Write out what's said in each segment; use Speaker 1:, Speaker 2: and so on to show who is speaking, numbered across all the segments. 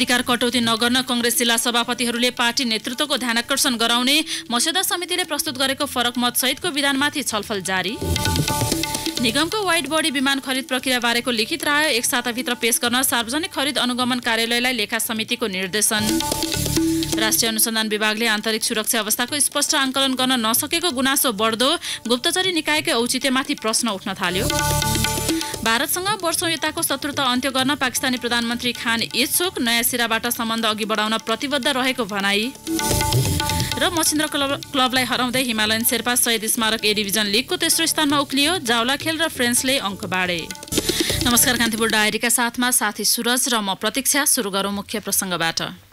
Speaker 1: अधिकार कटौती नगर्न कङ्ग्रेस जिल्ला सभापतिहरूले पार्टी नेतृत्वको ध्यानकर्षण गराउने मस्यौदा समितिले प्रस्तुत गरेको फरक मतसहितको विधानमाथि छलफल जारी निगमको वाइड बडी विमान खरिद प्रक्रियाबारेको लिखित राय एक साताभित्र पेश गर्न सार्वजनिक खरिद अनुगमन कार्यालयलाई लेखा समितिको निर्देशन राष्ट्रिय अनुसन्धान विभागले आन्तरिक सुरक्षा अवस्थाको स्पष्ट आङ्कलन गर्न नसकेको गुनासो बढ्दो गुप्तचरी निकायकै औचित्यमाथि प्रश्न उठ्न थाल्यो भारतसँग वर्ष यताको शत्रुता अन्त्य गर्न पाकिस्तानी प्रधानमन्त्री खान इच्छुक नयाँ सिराबाट सम्बन्ध अघि बढाउन प्रतिबद्ध रहेको भनाई र मछिन्द्र क्लब क्लबलाई हराउँदै हिमालयन शेर्पा सहित स्मारक ए डिभिजन लिगको तेस्रो स्थानमा उक्लियो जावला खेल र फ्रेन्सले अङ्क बाँडे नमस्कार कान्तिपुर डायरीका साथमा साथी सुरज र म प्रतीक्षा सुरु गरौँ मुख्य प्रसङ्गबाट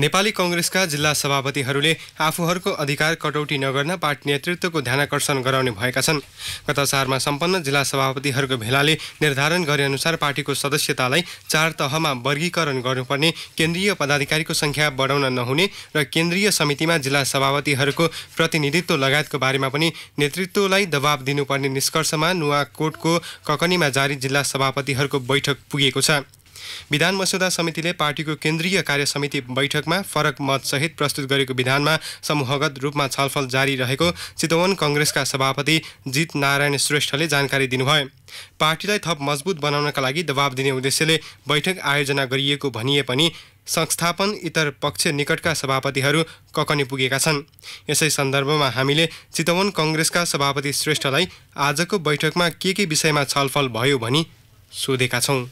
Speaker 2: नेपाली कङ्ग्रेसका जिल्ला सभापतिहरूले आफूहरूको अधिकार कटौती नगर्न पार्टी नेतृत्वको ध्यानकर्षण गराउने भएका छन् गत चारमा सम्पन्न जिल्ला सभापतिहरूको भेलाले निर्धारण गरे अनुसार पार्टीको सदस्यतालाई चार तहमा वर्गीकरण गर्नुपर्ने केन्द्रीय पदाधिकारीको सङ्ख्या बढाउन नहुने र केन्द्रीय समितिमा जिल्ला सभापतिहरूको प्रतिनिधित्व लगायतको बारेमा पनि नेतृत्वलाई दबाब दिनुपर्ने निष्कर्षमा नुवाकोटको ककनीमा जारी जिल्ला सभापतिहरूको बैठक पुगेको छ विधान मस्यौदा समितिले पार्टीको केन्द्रीय कार्य समिति बैठकमा फरक मतसहित प्रस्तुत गरेको विधानमा समूहगत रूपमा छलफल जारी रहेको चितवन कङ्ग्रेसका सभापति जित नारायण श्रेष्ठले जानकारी दिनुभयो पार्टीलाई थप मजबुत बनाउनका लागि दबाब दिने उद्देश्यले बैठक आयोजना गरिएको भनिए पनि संस्थापन इतर पक्ष निकटका सभापतिहरू ककनी पुगेका छन् यसै सन्दर्भमा हामीले चितवन कङ्ग्रेसका सभापति श्रेष्ठलाई आजको बैठकमा के के विषयमा छलफल भयो भनी सोधेका छौँ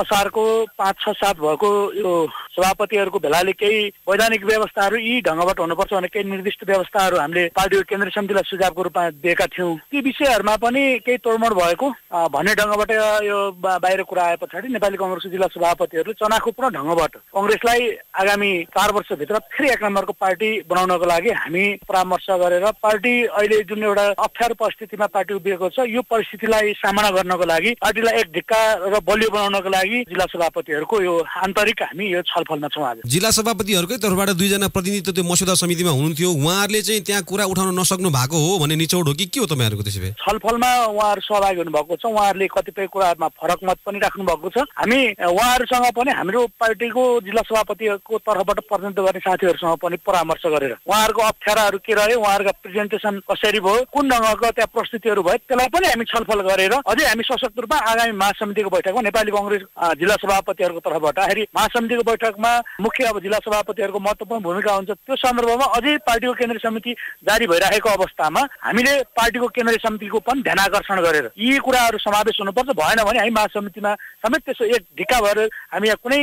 Speaker 3: असारको पाँच छ सात भएको यो सभापतिहरूको भेलाले केही वैधानिक व्यवस्थाहरू यी ढङ्गबाट हुनुपर्छ भने केही निर्दिष्ट व्यवस्थाहरू हामीले पार्टीको केन्द्रीय समितिलाई सुझावको रूपमा दिएका थियौँ ती विषयहरूमा पनि केही तोडमोड भएको भन्ने ढङ्गबाट यो बाहिर कुरा आए पछाडि नेपाली कङ्ग्रेसको जिल्ला सभापतिहरूले चनाखोपूर्ण ढङ्गबाट कङ्ग्रेसलाई आगामी चार वर्षभित्र फेरि एक नम्बरको पार्टी बनाउनको लागि हामी परामर्श गरेर पार्टी अहिले जुन एउटा अप्ठ्यारो परिस्थितिमा पार्टी उभिएको छ यो परिस्थितिलाई सामना गर्नको लागि पार्टीलाई एक ढिक्का र बलियो बनाउनको लागि जिल्ला सभापतिहरूको यो आन्तरिक हामी यो छलफल छलफलमा छौँ आज
Speaker 4: जिल्ला सभापतिहरूकै तर्फबाट दुईजना प्रतिनिधि त्यो मस्यौदा समितिमा हुनुहुन्थ्यो उहाँहरूले चाहिँ त्यहाँ कुरा उठाउन नसक्नु भएको हो भन्ने निचौड हो कि के हो तपाईँहरूको त्यसो भए
Speaker 3: छलफलमा उहाँहरू सहभागी हुनुभएको छ उहाँहरूले कतिपय कुराहरूमा फरक मत पनि राख्नु भएको छ हामी उहाँहरूसँग पनि हाम्रो पार्टीको जिल्ला सभापतिको तर्फबाट प्रतिनिधित्व गर्ने साथीहरूसँग पनि परामर्श गरेर उहाँहरूको अप्ठ्याराहरू के रह्यो उहाँहरूको प्रेजेन्टेसन कसरी भयो कुन ढङ्गको त्यहाँ प्रस्तुतिहरू भयो त्यसलाई पनि हामी छलफल गरेर अझै हामी सशक्त रूपमा आगामी महासमितिको बैठकमा नेपाली कङ्ग्रेस जिल्ला सभापतिहरूको तर्फबाट फेरि महासमितिको बैठक बैठकमा मुख्य अब जिल्ला सभापतिहरूको महत्त्वपूर्ण भूमिका हुन्छ त्यो सन्दर्भमा अझै पार्टीको केन्द्रीय समिति जारी भइराखेको अवस्थामा हामीले पार्टीको केन्द्रीय समितिको पनि ध्यान आकर्षण गरेर यी कुराहरू समावेश हुनुपर्छ भएन भने हामी महासमितिमा समेत त्यसो एक ढिक्का भएर हामी यहाँ कुनै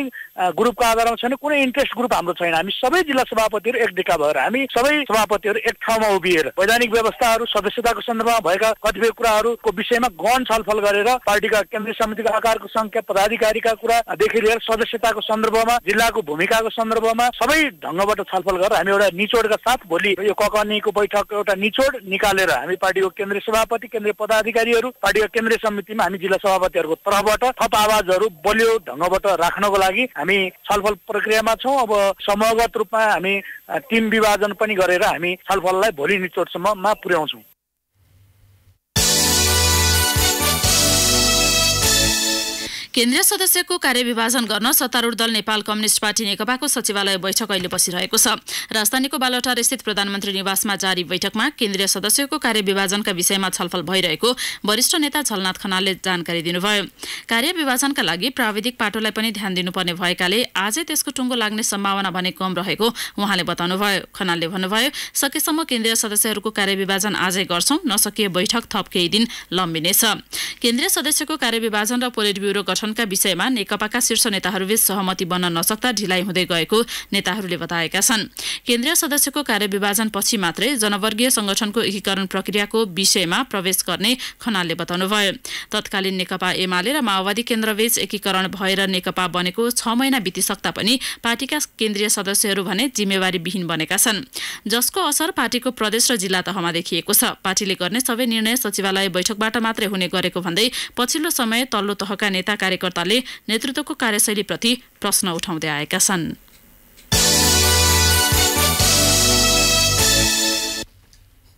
Speaker 3: ग्रुपको आधारमा छैन कुनै इन्ट्रेस्ट ग्रुप हाम्रो छैन हामी सबै जिल्ला सभापतिहरू एक ढिक्का भएर हामी सबै सभापतिहरू एक ठाउँमा उभिएर वैधानिक व्यवस्थाहरू सदस्यताको सन्दर्भमा भएका कतिपय कुराहरूको विषयमा गहन छलफल गरेर पार्टीका केन्द्रीय समितिको आकारको संख्या पदाधिकारीका कुरादेखि लिएर सदस्यताको सन्दर्भमा जिल्लाको भूमिकाको सन्दर्भमा सबै ढङ्गबाट छलफल गरेर हामी एउटा निचोडका साथ भोलि यो ककनीको बैठक एउटा निचोड निकालेर हामी पार्टीको केन्द्रीय सभापति केन्द्रीय पदाधिकारीहरू पार्टीको केन्द्रीय समितिमा हामी जिल्ला सभापतिहरूको तर्फबाट थप आवाजहरू बलियो ढङ्गबाट राख्नको लागि हामी छलफल प्रक्रियामा छौँ अब समूहगत रूपमा हामी टिम विभाजन पनि गरेर हामी छलफललाई भोलि निचोडसम्ममा पुर्याउँछौँ
Speaker 1: केन्द्रीय सदस्यको कार्यविभाजन गर्न सत्तारूढ दल नेपाल कम्युनिष्ट पार्टी नेकपाको सचिवालय बैठक अहिले बसिरहेको छ राजधानीको बालटार स्थित प्रधानमन्त्री निवासमा जारी बैठकमा केन्द्रीय सदस्यको कार्यविभाजनका विषयमा छलफल भइरहेको वरिष्ठ नेता झलनाथ खनालले जानकारी दिनुभयो कार्यविभाजनका लागि प्राविधिक पाटोलाई पनि ध्यान दिनुपर्ने भएकाले आजै त्यसको टुङ्गो लाग्ने सम्भावना भने कम रहेको उहाँले बताउनुभयो खनालले भन्नुभयो सकेसम्म केन्द्रीय सदस्यहरूको कार्यविभाजन आजै गर्छौं नसकिए बैठक थप केही दिन लम्बिनेछ केन्द्रीय सदस्यको कार्यविभाजन र पोलिट ब्युरो गठन गठनका विषयमा नेकपाका शीर्ष नेताहरूबीच सहमति बन्न नसक्दा ढिलाइ हुँदै गएको नेताहरूले बताएका छन् केन्द्रीय सदस्यको कार्यविभाजनपछि मात्रै जनवर्गीय संगठनको एकीकरण प्रक्रियाको विषयमा प्रवेश गर्ने खनालले बताउनुभयो तत्कालीन नेकपा एमाले र माओवादी केन्द्रबीच एकीकरण भएर नेकपा बनेको छ महिना बितिसक्दा पनि पार्टीका केन्द्रीय सदस्यहरू भने जिम्मेवारीविहीन बनेका छन् जसको असर पार्टीको प्रदेश र जिल्ला तहमा देखिएको छ पार्टीले गर्ने सबै निर्णय सचिवालय बैठकबाट मात्रै हुने गरेको भन्दै पछिल्लो समय तल्लो तहका नेताका कार्यकर्ताले नेतृत्वको कार्यशैलीप्रति प्रश्न उठाउँदै आएका छन्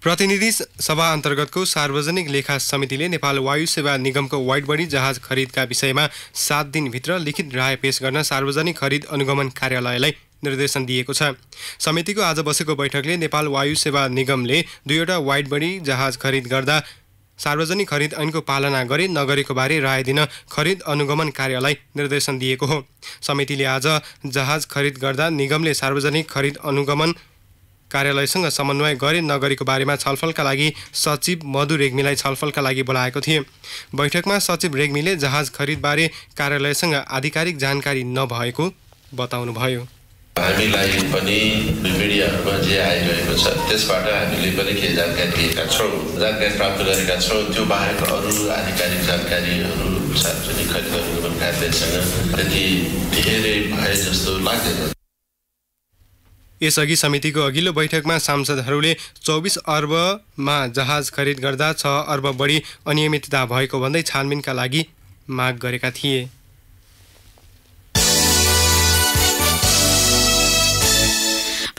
Speaker 2: प्रतिनिधि सभा अन्तर्गतको सार्वजनिक लेखा समितिले नेपाल वायु सेवा निगमको वाइट बडी जहाज खरिदका विषयमा सात दिनभित्र लिखित राय पेश गर्न सार्वजनिक खरिद अनुगमन कार्यालयलाई निर्देशन दिएको छ समितिको आज बसेको बैठकले नेपाल वायु सेवा निगमले दुईवटा वाइट बडी जहाज खरिद गर्दा सार्वजनिक खरिद ऐनको पालना गरे नगरेको बारे राय दिन खरिद अनुगमन कार्यलाई निर्देशन दिएको हो समितिले आज जहाज खरिद गर्दा निगमले सार्वजनिक खरिद अनुगमन कार्यालयसँग समन्वय गरे नगरीको बारेमा छलफलका लागि सचिव मधु रेग्मीलाई छलफलका लागि बोलाएको थिए बैठकमा सचिव रेग्मीले जहाज खरिदबारे कार्यालयसँग आधिकारिक जानकारी नभएको बताउनुभयो
Speaker 5: हामीलाई पनि मिडियाहरूमा जे आइरहेको छ त्यसबाट हामीले पनि केही जानकारी लिएका छौँ जानकारी प्राप्त गरेका छौँ त्यो बाहेक अरू आधिकारिक जानकारीहरू सार्वजनिक खरिदहरू कार्यालयसँग त्यति धेरै भए जस्तो लाग्दैन
Speaker 2: यसअघि समितिको अघिल्लो बैठकमा सांसदहरूले चौबिस अर्बमा जहाज खरिद गर्दा छ अर्ब बढी अनियमितता भएको भन्दै छानबिनका लागि माग गरेका थिए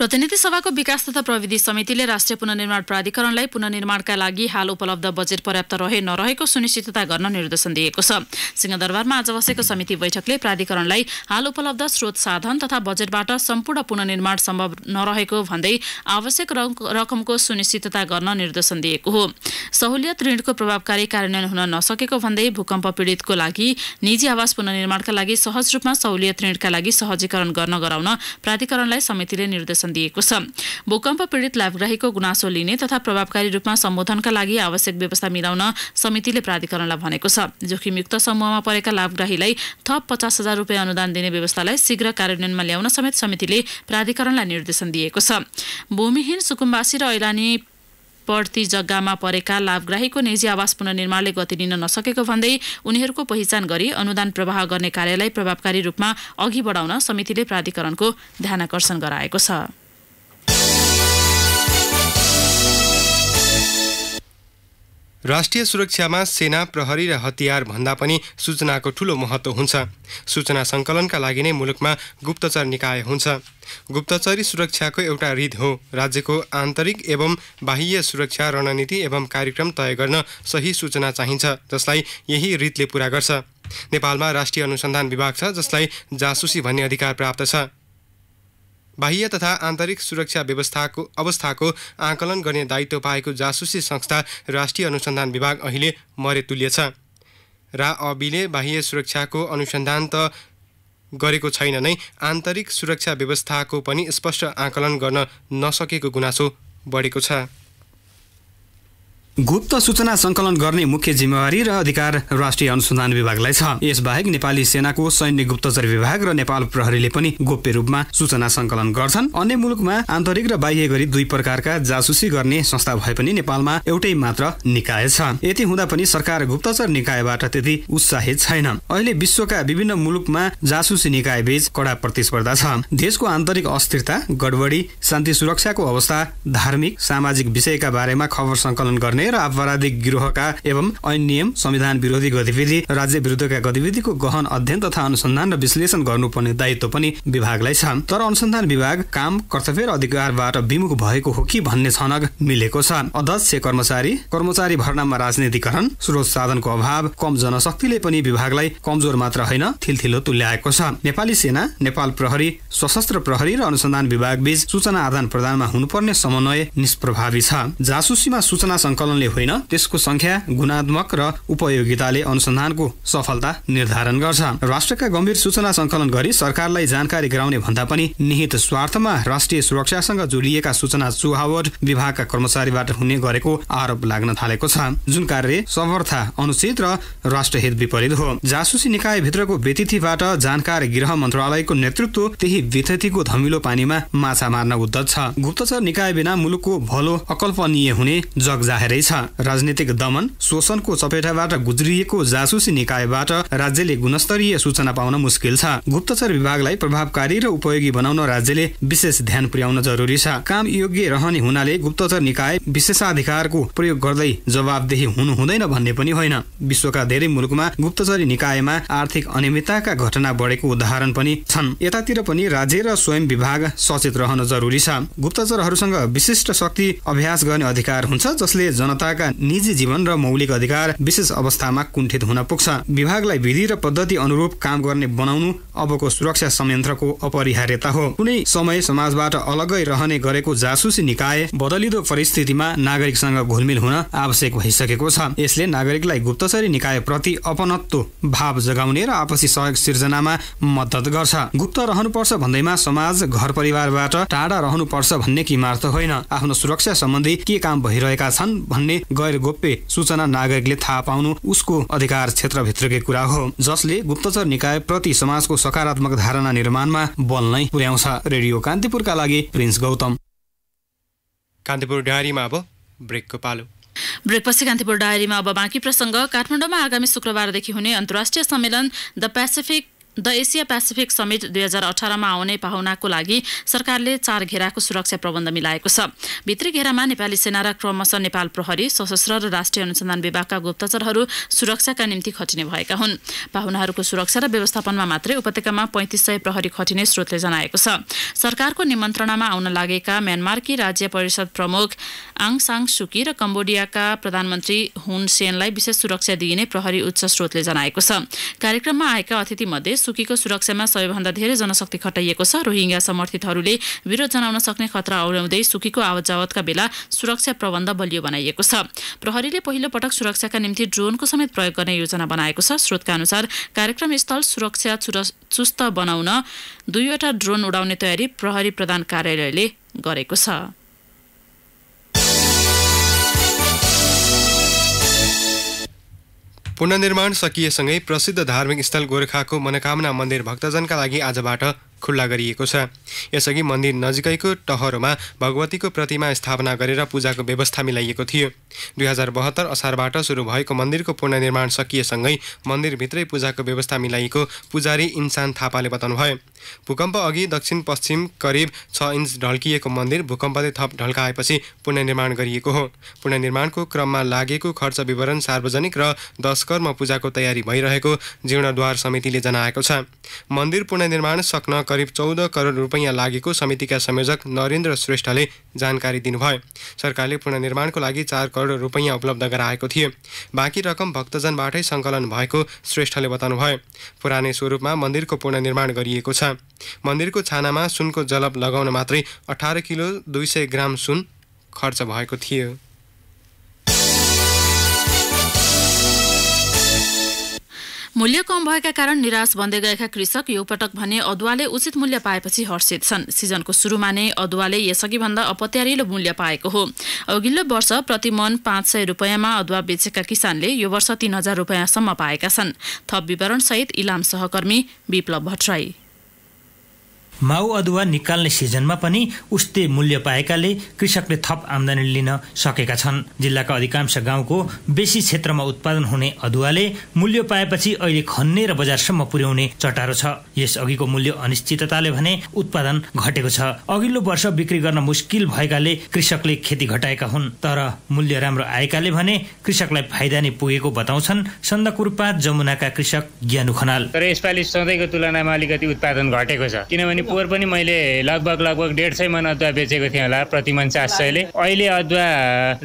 Speaker 1: प्रतिनिधि सभाको विकास तथा प्रविधि समितिले राष्ट्रिय पुननिर्माण प्राधिकरणलाई पुननिर्माणका लागि हाल उपलब्ध बजेट पर्याप्त रहे नरहेको सुनिश्चितता गर्न निर्देशन दिएको छ सिंहदरबारमा आज बसेको समिति बैठकले प्राधिकरणलाई हाल उपलब्ध स्रोत साधन तथा बजेटबाट सम्पूर्ण पुननिर्माण सम्भव नरहेको भन्दै आवश्यक रकमको सुनिश्चितता गर्न निर्देशन दिएको हो सहुलियत ऋणको प्रभावकारी कार्यान्वयन हुन नसकेको भन्दै भूकम्प पीडितको लागि निजी आवास पुननिर्माणका लागि सहज रूपमा सहुलियत ऋणका लागि सहजीकरण गर्न गराउन प्राधिकरणलाई समितिले निर्देशन दिएको छ भूकम्प पीडित लाभग्राहीको गुनासो लिने तथा प्रभावकारी रूपमा सम्बोधनका लागि आवश्यक व्यवस्था मिलाउन समितिले प्राधिकरणलाई भनेको छ जोखिमयुक्त समूहमा परेका लाभग्राहीलाई थप पचास हजार रुपियाँ अनुदान दिने व्यवस्थालाई शीघ्र कार्यान्वयनमा ल्याउन समेत समितिले प्राधिकरणलाई निर्देशन दिएको छ भूमिहीन सुकुम्बासी र ऐलानी पर्ती जग्गामा परेका लाभग्राहीको निजी आवास पुनर्निर्माणले गति लिन नसकेको भन्दै उनीहरूको पहिचान गरी अनुदान प्रवाह गर्ने कार्यलाई प्रभावकारी रूपमा अघि बढाउन समितिले प्राधिकरणको ध्यानकर्षण गराएको छ
Speaker 2: राष्ट्रिय सुरक्षामा सेना प्रहरी र हतियार भन्दा पनि सूचनाको ठूलो महत्त्व हुन्छ सूचना सङ्कलनका लागि नै मुलुकमा गुप्तचर निकाय हुन्छ गुप्तचरी सुरक्षाको एउटा रित हो राज्यको आन्तरिक एवं बाह्य सुरक्षा रणनीति एवं कार्यक्रम तय गर्न सही सूचना चाहिन्छ जसलाई यही रितले पुरा गर्छ नेपालमा राष्ट्रिय अनुसन्धान विभाग छ जसलाई जासुसी भन्ने अधिकार प्राप्त छ बाह्य तथा आन्तरिक सुरक्षा व्यवस्थाको अवस्थाको आकलन गर्ने दायित्व पाएको जासुसी संस्था राष्ट्रिय अनुसन्धान विभाग अहिले मरेतुल्य छ र अबिले बाह्य सुरक्षाको अनुसन्धान त गरेको छैन नै आन्तरिक सुरक्षा व्यवस्थाको पनि स्पष्ट आकलन गर्न नसकेको गुनासो बढेको छ
Speaker 4: गुप्त सूचना सङ्कलन गर्ने मुख्य जिम्मेवारी र अधिकार राष्ट्रिय अनुसन्धान विभागलाई छ यसबाहेक नेपाली सेनाको सैन्य गुप्तचर विभाग र नेपाल प्रहरीले पनि गोप्य रूपमा सूचना सङ्कलन गर्छन् अन्य मुलुकमा आन्तरिक र बाह्य गरी दुई प्रकारका जासुसी गर्ने संस्था भए पनि नेपालमा एउटै मात्र निकाय छ यति हुँदा पनि सरकार गुप्तचर निकायबाट त्यति उत्साहित छैन अहिले विश्वका विभिन्न मुलुकमा जासुसी निकाय बीच कडा प्रतिस्पर्धा छ देशको आन्तरिक अस्थिरता गडबडी शान्ति सुरक्षाको अवस्था धार्मिक सामाजिक विषयका बारेमा खबर सङ्कलन गर्ने र आपराधिक गृहका एवं नियम संविधान विरोधी गतिविधि राज्य विरुद्धका गतिविधिको गहन अध्ययन तथा अनुसन्धान र विश्लेषण गर्नुपर्ने दायित्व पनि विभागलाई छ तर अनुसन्धान विभाग काम कर्तव्य र अधिकारबाट विमुख भएको हो कि भन्ने छनक मिलेको छ अध्यक्ष कर्मचारी कर्मचारी भर्नामा राजनीतिकरण स्रोत साधनको अभाव कम जनशक्तिले पनि विभागलाई कमजोर मात्र होइन थिलथिलो तुल्याएको छ नेपाली सेना नेपाल प्रहरी सशस्त्र प्रहरी र अनुसन्धान विभाग बीच सूचना आदान प्रदानमा हुनुपर्ने समन्वय निष्प्रभावी छ जासुसीमा सूचना सङ्कलन सञ्चालनले होइन त्यसको संख्या गुणात्मक र उपयोगिताले अनुसन्धानको सफलता निर्धारण गर्छ राष्ट्रका गम्भीर सूचना संकलन गरी सरकारलाई जानकारी गराउने भन्दा पनि निहित स्वार्थमा राष्ट्रिय सुरक्षासँग जोडिएका सूचना चुहावट विभागका कर्मचारीबाट हुने गरेको आरोप लाग्न थालेको छ जुन कार्य समर्था अनुचित र राष्ट्रहित विपरीत हो जासुसी निकाय भित्रको व्यतिथिबाट जानकार गृह मन्त्रालयको नेतृत्व त्यही व्यतिथिको धमिलो पानीमा माछा मार्न उद्धत छ गुप्तचर निकाय बिना मुलुकको भलो अकल्पनीय हुने जग जाहेरै हुँदैछ राजनीतिक दमन शोषणको चपेटाबाट गुज्रिएको जासुसी निकायबाट राज्यले गुणस्तरीय सूचना पाउन मुस्किल छ गुप्तचर विभागलाई प्रभावकारी र उपयोगी बनाउन राज्यले विशेष ध्यान पुर्याउन जरुरी छ काम योग्य रहने हुनाले गुप्तचर निकाय विशेषाधिकारको प्रयोग गर्दै जवाबदेही हुनु हुँदैन भन्ने पनि होइन विश्वका धेरै मुलुकमा गुप्तचरी निकायमा आर्थिक अनियमितताका घटना बढेको उदाहरण पनि छन् यतातिर पनि राज्य र स्वयं विभाग सचेत रहन जरुरी छ गुप्तचरहरूसँग विशिष्ट शक्ति अभ्यास गर्ने अधिकार हुन्छ जसले जन जनताका निजी जीवन र मौलिक अधिकार विशेष अवस्थामा कुण्ठित हुन पुग्छ विभागलाई विधि र पद्धति अनुरूप काम गर्ने बनाउनु अबको सुरक्षा संयन्त्रको अपरिहार्यता हो कुनै समय समाजबाट अलगै रहने गरेको जासुसी निकाय बदलिदो परिस्थितिमा नागरिकसँग घुलमिल हुन आवश्यक भइसकेको छ यसले नागरिकलाई गुप्तचरी निकाय प्रति अपनत्व भाव जगाउने र आपसी सहयोग सिर्जनामा मद्दत गर्छ गुप्त रहनुपर्छ भन्दैमा समाज घर परिवारबाट टाढा रहनुपर्छ भन्ने किमार्थ होइन आफ्नो सुरक्षा सम्बन्धी के काम भइरहेका छन् भन्ने गैर गोप्य सूचना नागरिकले थाहा पाउनु उसको अधिकार क्षेत्रभित्रकै कुरा हो जसले गुप्तचर निकाय प्रति समाजको सकारात्मक धारणा निर्माणमा बल नै पुर्याउँछ रेडियो कान्तिपुरका लागि प्रिन्स गौतम
Speaker 2: कान्तिपुर डायरीमा अब ब्रेकको पालो
Speaker 1: ब्रेकपछि कान्तिपुर डायरीमा अब बाँकी प्रसङ्ग काठमाडौँमा आगामी शुक्रबारदेखि हुने अन्तर्राष्ट्रिय सम्मेलन the Pacific the Asia Pacific summit दुई हजार अठारमा आउने पाहुनाको लागि सरकारले चार घेराको सुरक्षा प्रबन्ध मिलाएको छ भित्री घेरामा नेपाली सेना र क्रमशः नेपाल प्रहरी सशस्त्र र राष्ट्रिय अनुसन्धान विभागका गुप्तचरहरू सुरक्षाका निम्ति खटिने भएका हुन् पाहुनाहरूको सुरक्षा र व्यवस्थापनमा मात्रै उपत्यकामा पैँतिस सय प्रहरी खटिने स्रोतले जनाएको छ सरकारको निमन्त्रणामा आउन लागेका म्यानमारकी राज्य परिषद प्रमुख आङ साङ सुकी र कम्बोडियाका प्रधानमन्त्री हुन सेनलाई विशेष सुरक्षा दिइने प्रहरी उच्च स्रोतले जनाएको छ कार्यक्रममा आएका अतिथिमध्ये सुकीको सुरक्षामा सबैभन्दा धेरै जनशक्ति खटाइएको छ रोहिङ्गा समर्थितहरूले विरोध जनाउन सक्ने खतरा औल्याउँदै सुकीको आवत बेला सुरक्षा प्रबन्ध बलियो बनाइएको छ प्रहरीले पहिलो पटक सुरक्षाका निम्ति ड्रोनको समेत प्रयोग गर्ने योजना बनाएको छ स्रोतका अनुसार कार्यक्रम स्थल सुरक्षा चुस्त बनाउन दुईवटा ड्रोन उडाउने तयारी प्रहरी प्रधान कार्यालयले गरेको छ
Speaker 2: पुनर्निर्माण सकिएसँगै प्रसिद्ध धार्मिक स्थल गोर्खाको मनोकामना मन्दिर भक्तजनका लागि आजबाट खुल्ला गरिएको छ यसअघि मन्दिर नजिकैको टहरोमा भगवतीको प्रतिमा स्थापना गरेर पूजाको व्यवस्था मिलाइएको थियो दुई हजार बहत्तर असारबाट सुरु भएको मन्दिरको पुनर्निर्माण सकिएसँगै मन्दिरभित्रै पूजाको व्यवस्था मिलाइएको पुजारी इन्सान थापाले बताउनुभयो भूकम्प अघि दक्षिण पश्चिम करिब छ इन्च ढल्किएको मन्दिर भूकम्पले थप ढल्काएपछि पुनर्निर्माण गरिएको हो पुनर्निर्माणको क्रममा लागेको खर्च विवरण सार्वजनिक र दशकर्म पूजाको तयारी भइरहेको जीर्णद्वार समितिले जनाएको छ मन्दिर पुनर्निर्माण सक्न करिब चौध करोड रुपियाँ लागेको समितिका संयोजक नरेन्द्र श्रेष्ठले जानकारी दिनुभयो सरकारले पुननिर्माणको लागि चार करोड रुपियाँ उपलब्ध गराएको थियो बाँकी रकम भक्तजनबाटै सङ्कलन भएको श्रेष्ठले बताउनुभयो पुरानै स्वरूपमा मन्दिरको पुननिर्माण गरिएको छ मन्दिरको छानामा सुनको जलप लगाउन मात्रै अठार किलो दुई सय ग्राम सुन खर्च भएको थियो
Speaker 1: मूल्य कम भएका कारण निराश बन्दै गएका कृषक यो पटक भने अदुवाले उचित मूल्य पाएपछि हर्षित छन् सिजनको सुरुमा नै अदुवाले यसअघि भन्दा अपत्यारिलो मूल्य पाएको हो अघिल्लो वर्ष प्रति मन पाँच सय रुपियाँमा अदुवा बेचेका किसानले यो वर्ष तीन हजार रुपियाँसम्म पाएका छन् थप विवरणसहित इलाम सहकर्मी विप्लव भट्टराई
Speaker 5: माउ अदुवा निकाल्ने सिजनमा पनि उस्तै मूल्य पाएकाले कृषकले थप आमदानी लिन सकेका छन् जिल्लाका अधिकांश गाउँको बेसी क्षेत्रमा उत्पादन हुने अदुवाले मूल्य पाएपछि अहिले खन्ने र बजारसम्म पुर्याउने चटारो छ यस अघिको मूल्य अनिश्चितताले भने उत्पादन घटेको छ अघिल्लो वर्ष बिक्री गर्न मुस्किल भएकाले कृषकले खेती घटाएका हुन् तर मूल्य राम्रो आएकाले भने कृषकलाई फाइदा नै पुगेको बताउँछन् सन्दकुरपा जमुनाका कृषक ज्ञानु खनाल तर यसपालि सधैँको तुलनामा अलिकति उत्पादन घटेको छ किनभने पोहोर पनि मैले लगभग लगभग डेढ सय मन अदुवा बेचेको थिएँ होला मन चार सयले अहिले अदुवा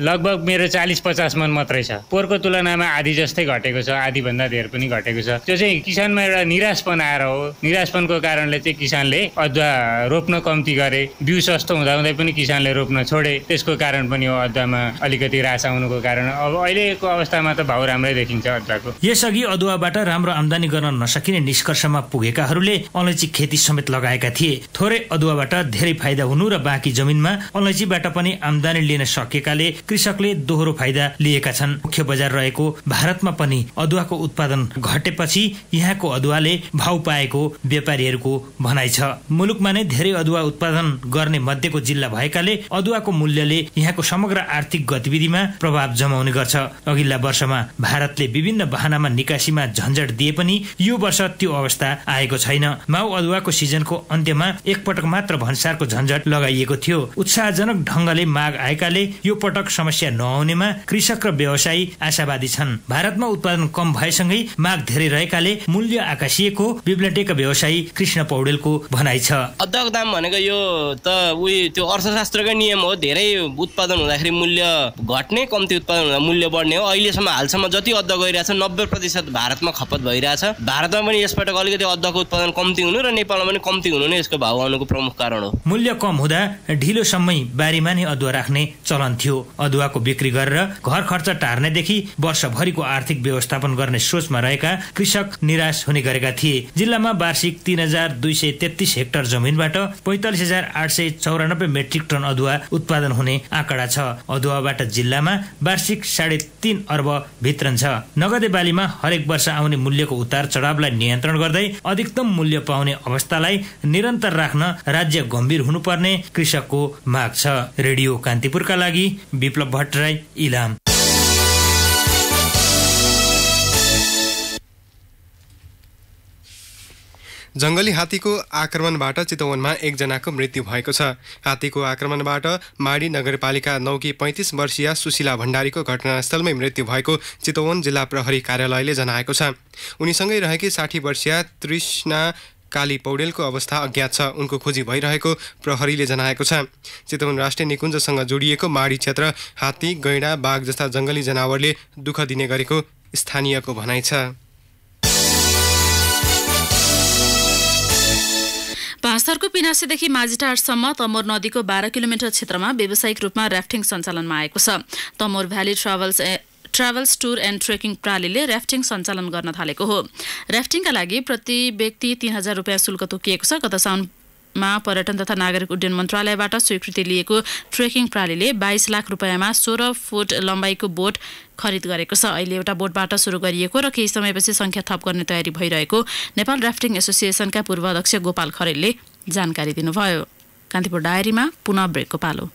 Speaker 5: लगभग मेरो चालिस पचास मन मात्रै छ पोहोरको तुलनामा आधी जस्तै घटेको छ आधीभन्दा धेर पनि घटेको छ त्यो चाहिँ किसानमा एउटा निराशपन आएर हो निराशपनको कारणले चाहिँ किसानले अदुवा रोप्न कम्ती गरे बिउ सस्तो हुँदाहुँदै पनि किसानले रोप्न छोडे त्यसको कारण पनि हो अदुवामा अलिकति रास आउनुको कारण अब अहिलेको अवस्थामा त भाउ राम्रै देखिन्छ अदुवाको यसअघि अदुवाबाट राम्रो आम्दानी गर्न नसकिने निष्कर्षमा पुगेकाहरूले अलैँची खेती समेत लगाएका थिए थोरै अदुवाबाट धेरै फाइदा हुनु र बाँकी जमिनमा अलैँचीबाट पनि आमदानी लिन सकेकाले कृषकले दोहोरो फाइदा लिएका छन् मुख्य बजार रहेको भारतमा पनि अदुवाको उत्पादन घटेपछि यहाँको अदुवाले भाउ पाएको व्यापारीहरूको भनाइ छ मुलुकमा नै धेरै अदुवा उत्पादन गर्ने मध्येको जिल्ला भएकाले अदुवाको मूल्यले यहाँको समग्र आर्थिक गतिविधिमा प्रभाव जमाउने गर्छ अघिल्ला वर्षमा भारतले विभिन्न वाहनामा निकासीमा झन्झट दिए पनि यो वर्ष त्यो अवस्था आएको छैन माउ अदुवाको सिजनको अन्त्य अन्त्यमा एकपटक मात्र भन्सारको झन्झट लगाइएको थियो उत्साहजनक ढङ्गले माग आएकाले यो पटक समस्या नआउनेमा कृषक र व्यवसायी आशावादी छन् भारतमा उत्पादन कम भएसँगै माग धेरै रहेकाले मूल्य आकाशिएको बिब्लेटेका व्यवसायी कृष्ण पौडेलको भनाइ छ
Speaker 2: अदक दाम भनेको यो त उयो त्यो अर्थशास्त्रकै नियम हो धेरै उत्पादन हुँदाखेरि मूल्य घट्ने कम्ती उत्पादन हुँदा मूल्य बढ्ने हो अहिलेसम्म हालसम्म जति अद्ध गइरहेछ नब्बे प्रतिशत भारतमा खपत भइरहेछ भारतमा पनि यसपटक अलिकति अद्धको उत्पादन कम्ती हुनु र नेपालमा पनि कम्ती हुनु नै यसको भाव आउनुको प्रमुख कारण हो
Speaker 5: मूल्य कम हुँदा ढिलोसम्मै बारीमा नै अदुवा राख्ने चलन थियो अदुवाको बिक्री गरेर घर खर्च टार्नेदेखि वर्षभरिको आर्थिक व्यवस्थापन गर्ने सोचमा रहेका कृषक निराश हुने गरेका थिए जिल्लामा वार्षिक तीन हजार दुई सय तेत्तिस हेक्टर जमिनबाट पैँतालिस हजार आठ सय चौरानब्बे मेट्रिक टन अदुवा उत्पादन हुने आँकडा छ अदुवाबाट जिल्लामा वार्षिक साढे तीन अर्ब भित्र छ नगदे बालीमा हरेक वर्ष आउने मूल्यको उतार चढावलाई नियन्त्रण गर्दै अधिकतम मूल्य पाउने अवस्थालाई निरन्तर राख्न राज्य गम्भीर हुनुपर्ने कृषकको माग छ रेडियो कान्तिपुरका लागि विप्लव भट्टराई इलाम
Speaker 2: जङ्गली हात्तीको आक्रमणबाट चितवनमा एकजनाको मृत्यु भएको छ हात्तीको आक्रमणबाट माडी नगरपालिका नौकी पैँतिस वर्षीय सुशीला भण्डारीको घटनास्थलमै मृत्यु भएको चितवन जिल्ला प्रहरी कार्यालयले जनाएको छ उनीसँगै रहेकी साठी वर्षीय तृष्णा काली पौडेलको अवस्था अज्ञात छ उनको खोजी भइरहेको प्रहरीले जनाएको छ चितवन राष्ट्रिय निकुञ्जसँग जोडिएको माडी क्षेत्र हात्ती गैँडा बाघ जस्ता जङ्गली जनावरले दुःख दिने गरेको स्थानीयको भनाइ छ
Speaker 1: भाँसरको पिनासेदेखि माझीटारसम्म तमोर नदीको बाह्र किलोमिटर क्षेत्रमा व्यावसायिक रूपमा राफ्टिङ सञ्चालनमा आएको छ Tamor valley travels travels tour and trekking प्रालीले राफ्टिङ सञ्चालन गर्न थालेको हो राफ्टिङका लागि प्रति व्यक्ति तिन हजार रुपियाँ शुल्क तोकिएको छ गत साउन पर्यटन तथा नागरिक उड्डयन मन्त्रालयबाट स्वीकृति लिएको ट्रेकिङ प्रालीले बाइस लाख रुपियाँमा सोह्र फुट लम्बाइको बोट खरिद गरेको छ अहिले एउटा बोटबाट सुरु गरिएको र केही समयपछि सङ्ख्या थप गर्ने तयारी भइरहेको नेपाल राफ्टिङ एसोसिएसनका पूर्व अध्यक्ष गोपाल खरेलले जानकारी दिनुभयो कान्तिपुर डायरीमा पुनः ब्रेकको पालो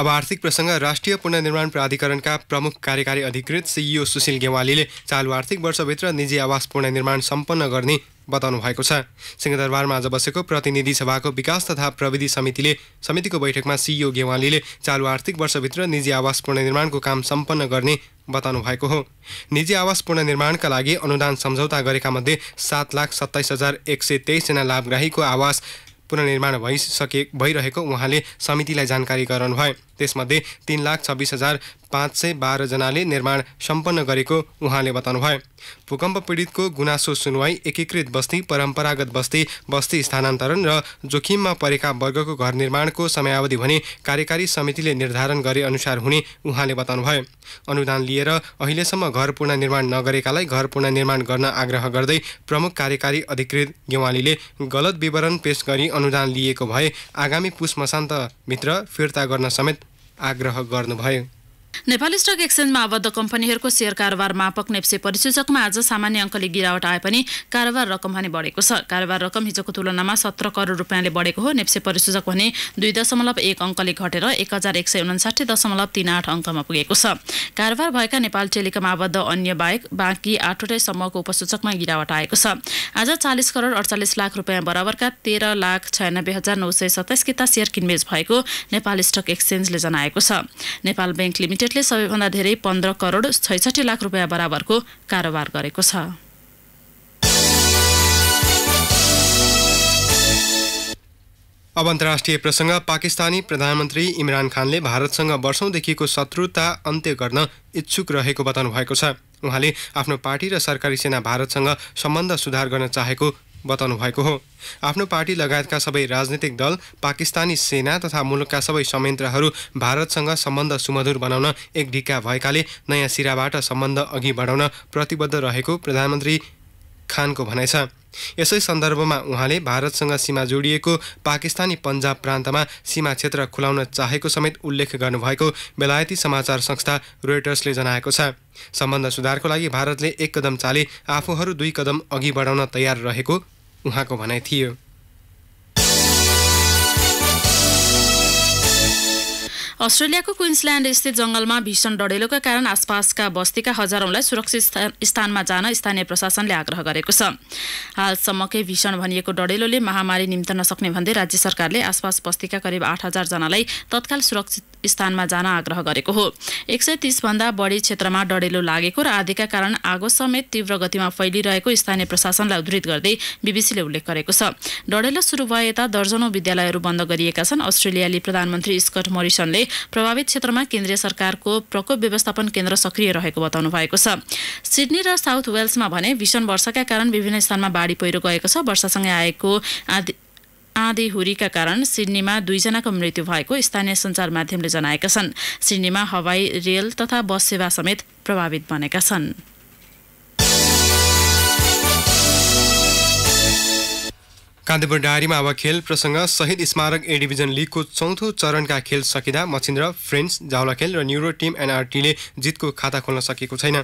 Speaker 2: अब आर्थिक प्रसङ्ग राष्ट्रिय पुनर्निर्माण प्राधिकरणका प्रमुख कार्यकारी अधिकृत सिइओ सुशील गेवालीले चालु आर्थिक वर्षभित्र निजी आवास पुनर्निर्माण सम्पन्न गर्ने बताउनु भएको छ सिंहदरबारमा आज बसेको प्रतिनिधि सभाको विकास तथा प्रविधि समितिले समितिको बैठकमा सिइओ गेवालीले चालु आर्थिक वर्षभित्र निजी आवास पुनर्निर्माणको काम सम्पन्न गर्ने बताउनु भएको हो निजी आवास पुनर्निर्माणका लागि अनुदान सम्झौता गरेका मध्ये सात लाख सत्ताइस हजार एक सय तेइसजना लाभग्राहीको आवास पुनर्निर्माण भइसके भइरहेको उहाँले समितिलाई जानकारी गराउनु भयो त्यसमध्ये तीन लाख छब्बिस हजार पाँच सय बाह्रजनाले निर्माण सम्पन्न गरेको उहाँले बताउनुभयो भूकम्प पीडितको गुनासो सुनवाई एकीकृत बस्ती परम्परागत बस्ती बस्ती स्थानान्तरण र जोखिममा परेका वर्गको घर निर्माणको समयावधि भने कार्यकारी समितिले निर्धारण गरे अनुसार हुने उहाँले बताउनुभयो अनुदान लिएर अहिलेसम्म घर पुनर्निर्माण नगरेकालाई घर पुनर्निर्माण गर्न आग्रह गर्दै प्रमुख कार्यकारी अधिकृत गेवालीले गलत विवरण पेश गरी अनुदान लिएको भए आगामी पुष मसान्तभित्र फिर्ता गर्न समेत आग्रह गर्नुभयो
Speaker 1: नेपाल स्टक एक्सचेन्जमा आबद्ध कम्पनीहरूको सेयर कारोबार मापक नेप्से परिसूचकमा आज सामान्य अङ्कले गिरावट आए पनि कारोबार रकम भने बढेको छ कारोबार रकम हिजोको तुलनामा सत्र करोड रुपियाँले बढेको हो नेप्से परिसूचक भने दुई दशमलव एक अङ्कले घटेर एक हजार एक सय उनासाठी दशमलव तिन आठ अङ्कमा पुगेको छ कारोबार भएका नेपाल टेलिकम आबद्ध अन्य बाहेक बाँकी आठवटै समूहको उपसूचकमा गिरावट आएको छ आज चालिस करोड अडचालिस लाख रुपियाँ बराबरका तेह्र लाख छयानब्बे हजार नौ सय सत्ताइस किता सेयर किनबेच भएको नेपाल स्टक एक्सचेन्जले जनाएको छ नेपाल ब्याङ्क लिमिटेड लिमिटेडले सबैभन्दा धेरै पन्ध्र करोड छैसठी लाख रुपियाँ बराबरको कारोबार गरेको छ
Speaker 2: अब अन्तर्राष्ट्रिय प्रसङ्ग पाकिस्तानी प्रधानमन्त्री इमरान खानले भारतसँग वर्षौंदेखिको शत्रुता अन्त्य गर्न इच्छुक रहेको बताउनु भएको छ उहाँले आफ्नो पार्टी र सरकारी सेना भारतसँग सम्बन्ध सुधार गर्न चाहेको बताउनु भएको हो आफ्नो पार्टी लगायतका सबै राजनीतिक दल पाकिस्तानी सेना तथा मुलुकका सबै संयन्त्रहरू भारतसँग सम्बन्ध सुमधुर बनाउन एक ढिक्का भएकाले नयाँ सिराबाट सम्बन्ध अघि बढाउन प्रतिबद्ध रहेको प्रधानमन्त्री खानको भनाइ छ यसै सन्दर्भमा उहाँले भारतसँग सीमा जोडिएको पाकिस्तानी पन्जाब प्रान्तमा सीमा क्षेत्र खुलाउन चाहेको समेत उल्लेख गर्नुभएको बेलायती समाचार संस्था रोयटर्सले जनाएको छ सम्बन्ध सुधारको लागि भारतले एक कदम चाले आफूहरू दुई कदम अघि बढाउन तयार रहेको उहाँको भनाइ थियो
Speaker 1: अस्ट्रेलियाको क्विन्सल्यान्ड स्थित जङ्गलमा भीषण डढेलोका कारण आसपासका बस्तीका हजारौंलाई सुरक्षित स्थानमा जान स्थानीय प्रशासनले आग्रह गरेको छ हालसम्मकै भीषण भनिएको डडेलोले महामारी निम्त नसक्ने भन्दै राज्य सरकारले आसपास बस्तीका करिब आठ जनालाई तत्काल सुरक्षित स्थानमा जान आग्रह गरेको हो एक सय तीसभन्दा बढी क्षेत्रमा डडेलो लागेको र आदिका कारण आगो समेत तीव्र गतिमा फैलिरहेको स्थानीय प्रशासनलाई उद्धित गर्दै बिबिसीले उल्लेख गरेको छ डढेलो सुरु भए यता दर्जनौं विद्यालयहरू बन्द गरिएका छन् अस्ट्रेलियाली प्रधानमन्त्री स्कट मोरिसनले प्रभावित क्षेत्रमा केन्द्रीय सरकारको प्रकोप व्यवस्थापन केन्द्र सक्रिय रहेको बताउनु भएको छ सिडनी र साउथ वेल्समा भने भीषण वर्षाका कारण विभिन्न स्थानमा बाढी पहिरो गएको छ वर्षासँगै आएको आधी आँधीहुरीका कारण सिडनीमा दुईजनाको मृत्यु भएको स्थानीय सञ्चार माध्यमले जनाएका छन् सिडनीमा हवाई रेल तथा बस सेवा समेत प्रभावित बनेका छन्
Speaker 2: कान्तिपुर डायरीमा अब खेल प्रसङ्ग शहीद स्मारक ए डिभिजन लिगको चौथो चरणका खेल सकिँदा मछिन्द्र फ्रेन्च जावला खेल र न्युरो टिम एनआरटीले जितको खाता खोल्न सकेको छैन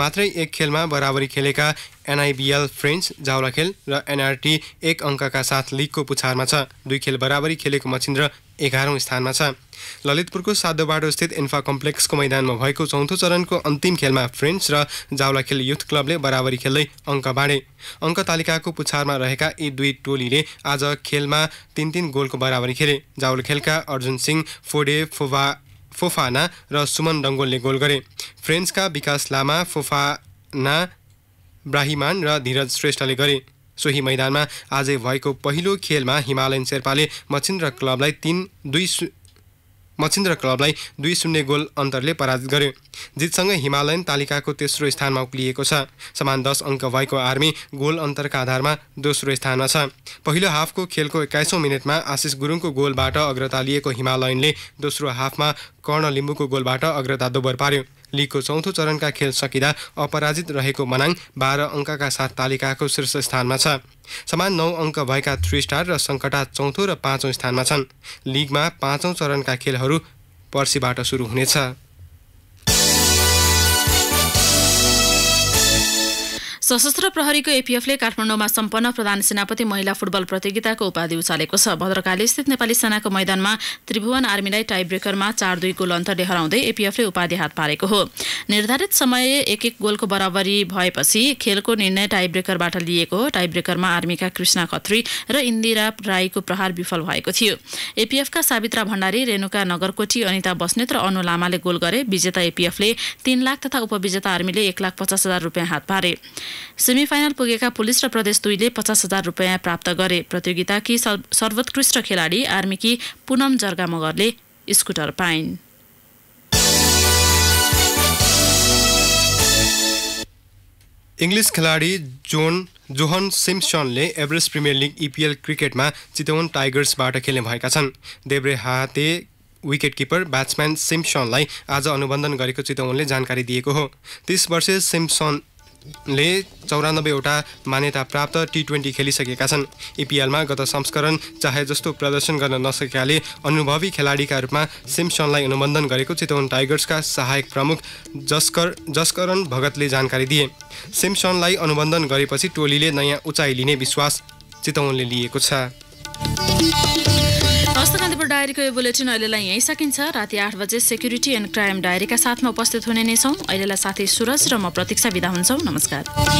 Speaker 2: मात्रै एक खेलमा बराबरी खेलेका एनआइबिएल फ्रेन्च जावला खेल र एनआरटी एक अङ्कका साथ लिगको पुछारमा छ दुई खेल बराबरी खेलेको मछिन्द्र एघारौँ स्थानमा छ ललितपुरको साधोबाटो स्थित इन्फा कम्प्लेक्सको मैदानमा भएको चौथो चरणको अन्तिम खेलमा फ्रेन्च र जावला खेल युथ क्लबले बराबरी खेल्दै अङ्क बाँडे अङ्क तालिकाको पुछारमा रहेका यी दुई टोलीले आज खेलमा तिन तिन गोलको बराबरी खेले जावला खेलका अर्जुन सिंह फोडे फोभा फोफाना र सुमन डङ्गोलले गोल गरे फ्रेन्चका विकास लामा फोफाना ब्राहिमान र धीरज श्रेष्ठले गरे सोही मैदानमा आज भएको पहिलो खेलमा हिमालयन शेर्पाले मछिन्द्र क्लबलाई तिन दुई मचिन्द्र क्लबलाई दुई शून्य गोल अन्तरले पराजित गर्यो जितसँगै हिमालयन तालिकाको तेस्रो स्थानमा उक्लिएको छ समान दस अङ्क भएको आर्मी गोल अन्तरका आधारमा दोस्रो स्थानमा छ पहिलो हाफको खेलको एक्काइसौँ मिनटमा आशिष गुरुङको गोलबाट अग्रता लिएको हिमालयनले दोस्रो हाफमा कर्ण लिम्बूको गोलबाट अग्रता दोबर पार्यो लिगको चौथो चरणका खेल सकिँदा अपराजित रहेको मनाङ बाह्र अङ्कका साथ तालिकाको शीर्ष स्थानमा छ समान नौ अङ्क भएका थ्री स्टार र सङ्कटा चौथो र पाँचौँ स्थानमा छन् लिगमा पाँचौँ चरणका खेलहरू पर्सिबाट सुरु हुनेछ
Speaker 1: सशस्त्र प्रहरीको एपिएफले काठमाडौँमा सम्पन्न प्रधान सेनापति महिला फुटबल प्रतियोगिताको उपाधि उचालेको छ भद्रकाली स्थित नेपाली सेनाको मैदानमा त्रिभुवन आर्मीलाई टाई ब्रेकरमा चार दुई गोल अन्तरले हराउँदै एपिएफले उपाधि हात पारेको हो निर्धारित समय एक एक गोलको बराबरी भएपछि खेलको निर्णय टाई ब्रेकरबाट लिएको हो टाई ब्रेकरमा आर्मीका कृष्ण खत्री र इन्दिरा राईको प्रहार विफल भएको थियो एपिएफका सावित्रा भण्डारी रेणुका नगरकोटी अनिता बस्नेत र अनु लामाले गोल गरे विजेता एपिएफले तीन लाख तथा उपविजेता आर्मीले एक लाख पचास हजार रुपियाँ हात पारे सेमिफाइनल पुगेका पुलिस र प्रदेश दुईले पचास हजार रुपियाँ प्राप्त गरे प्रतियोगिताकी सर्वोत्कृष्ट खेलाडी आर्मीकी पुनम जर्गा मगरले स्कुटर पाइन्
Speaker 2: इङ्ग्लिस खेलाडी जोन जोहन सिम्सनले Everest premier league EPL e क्रिकेटमा चितवन टाइगर्सबाट खेल्ने भएका छन् देब्रे हाते विकेटकिपर ब्याट्सम्यान सिम्सनलाई आज अनुबन्धन गरेको चितवनले जानकारी दिएको हो तिस वर्षे सिम्सन ले चौरानब्बेवटा मान्यता प्राप्त टी ट्वेन्टी खेलिसकेका छन् इपिएलमा e गत संस्करण चाहे जस्तो प्रदर्शन गर्न नसकेकाले अनुभवी खेलाडीका रूपमा सिमसनलाई अनुबन्धन गरेको चितवन टाइगर्सका सहायक प्रमुख जस्कर जस्करण भगतले जानकारी दिए सिमसनलाई अनुबन्धन गरेपछि टोलीले नयाँ उचाइ लिने विश्वास चितवनले लिएको
Speaker 1: छ हस्त कान्तिपुर डायरीको यो बुलेटिन अहिलेलाई यहीँ सकिन्छ राति आठ बजे सेक्युरिटी एन्ड क्राइम डायरीका साथमा उपस्थित हुने नै छौँ अहिलेलाई साथी सुरज र म प्रतीक्षा विदा हुन्छौँ नमस्कार